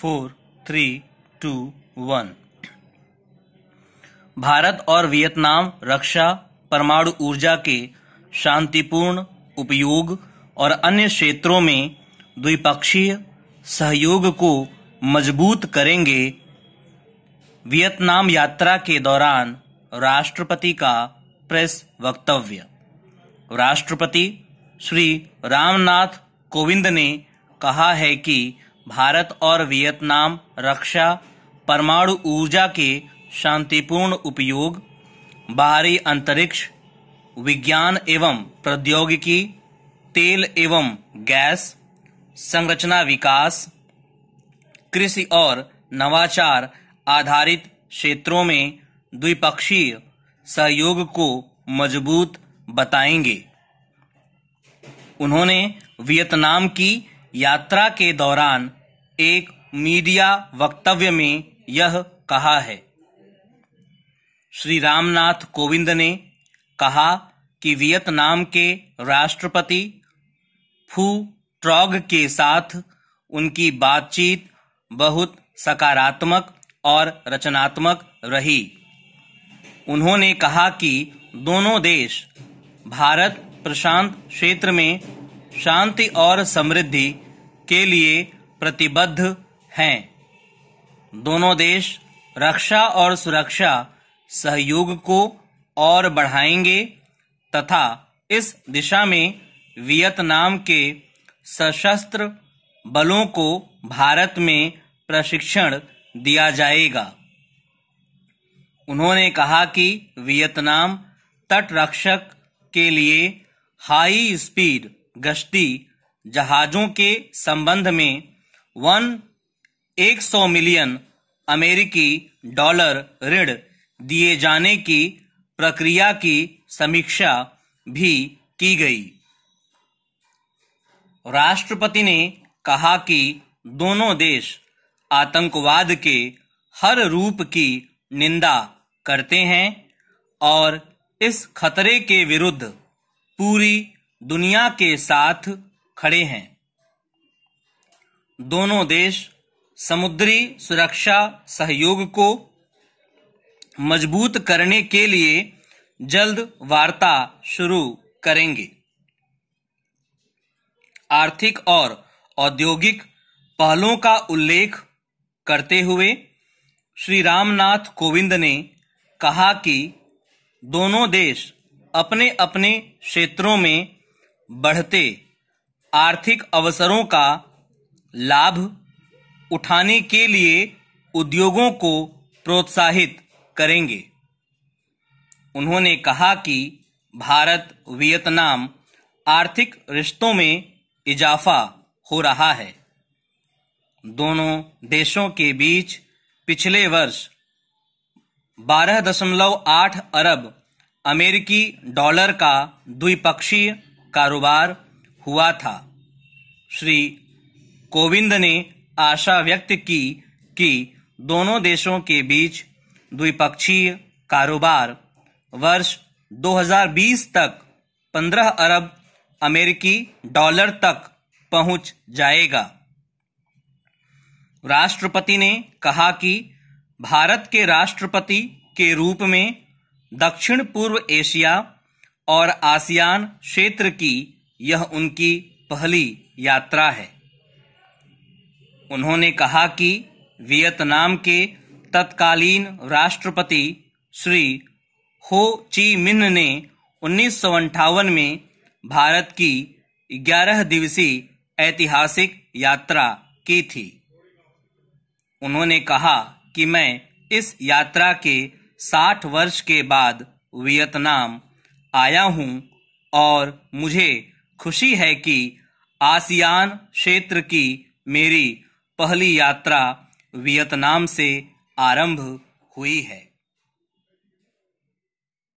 four three two one Bharat और Vietnam रक्षा परमाणु ऊर्जा के शांतिपूर्ण उपयोग और अन्य क्षेत्रों में द्विपक्षीय सहयोग को मजबूत करेंगे वियतनाम यात्रा के दौरान राष्ट्रपति का प्रेस वक्तव्य राष्ट्रपति श्री रामनाथ कोविंद ने कहा है कि भारत और वियतनाम रक्षा परमाणु ऊर्जा के शांतिपूर्ण उपयोग बाहरी अंतरिक्ष विज्ञान एवं प्रौद्योगिकी तेल एवं गैस संरचना विकास कृषि और नवाचार आधारित क्षेत्रों में द्विपक्षीय सहयोग को मजबूत बताएंगे उन्होंने वियतनाम की यात्रा के दौरान एक मीडिया वक्तव्य में यह कहा है श्री रामनाथ कोविंद ने कहा कि वियतनाम के राष्ट्रपति फू ट्रॉग के साथ उनकी बातचीत बहुत सकारात्मक और रचनात्मक रही उन्होंने कहा कि दोनों देश भारत प्रशांत क्षेत्र में शांति और समृद्धि के लिए प्रतिबद्ध हैं दोनों देश रक्षा और सुरक्षा सहयोग को और बढ़ाएंगे तथा इस दिशा में वियतनाम के सशस्त्र बलों को भारत में प्रशिक्षण दिया जाएगा उन्होंने कहा कि वियतनाम तटरक्षक के लिए हाई स्पीड गश्ती जहाज़ों के संबंध में वन एक सौ मिलियन अमेरिकी डॉलर ऋण दिए जाने की प्रक्रिया की समीक्षा भी की गई राष्ट्रपति ने कहा कि दोनों देश आतंकवाद के हर रूप की निंदा करते हैं और इस खतरे के विरुद्ध पूरी दुनिया के साथ खड़े हैं दोनों देश समुद्री सुरक्षा सहयोग को मजबूत करने के लिए जल्द वार्ता शुरू करेंगे आर्थिक और औद्योगिक पहलों का उल्लेख करते हुए श्री रामनाथ कोविंद ने कहा कि दोनों देश अपने अपने क्षेत्रों में बढ़ते आर्थिक अवसरों का लाभ उठाने के लिए उद्योगों को प्रोत्साहित करेंगे उन्होंने कहा कि भारत वियतनाम आर्थिक रिश्तों में इजाफा हो रहा है दोनों देशों के बीच पिछले वर्ष 12.8 अरब अमेरिकी डॉलर का द्विपक्षीय कारोबार हुआ था श्री कोविंद ने आशा व्यक्त की कि दोनों देशों के बीच द्विपक्षीय कारोबार वर्ष 2020 तक 15 अरब अमेरिकी डॉलर तक पहुंच जाएगा राष्ट्रपति ने कहा कि भारत के राष्ट्रपति के रूप में दक्षिण पूर्व एशिया और आसियान क्षेत्र की यह उनकी पहली यात्रा है उन्होंने कहा कि वियतनाम के तत्कालीन राष्ट्रपति श्री हो ची मिन ने उन्नीस में भारत की 11 दिवसीय ऐतिहासिक यात्रा की थी उन्होंने कहा कि मैं इस यात्रा के 60 वर्ष के बाद वियतनाम आया हूं और मुझे खुशी है कि आसियान क्षेत्र की मेरी पहली यात्रा वियतनाम से आरंभ हुई है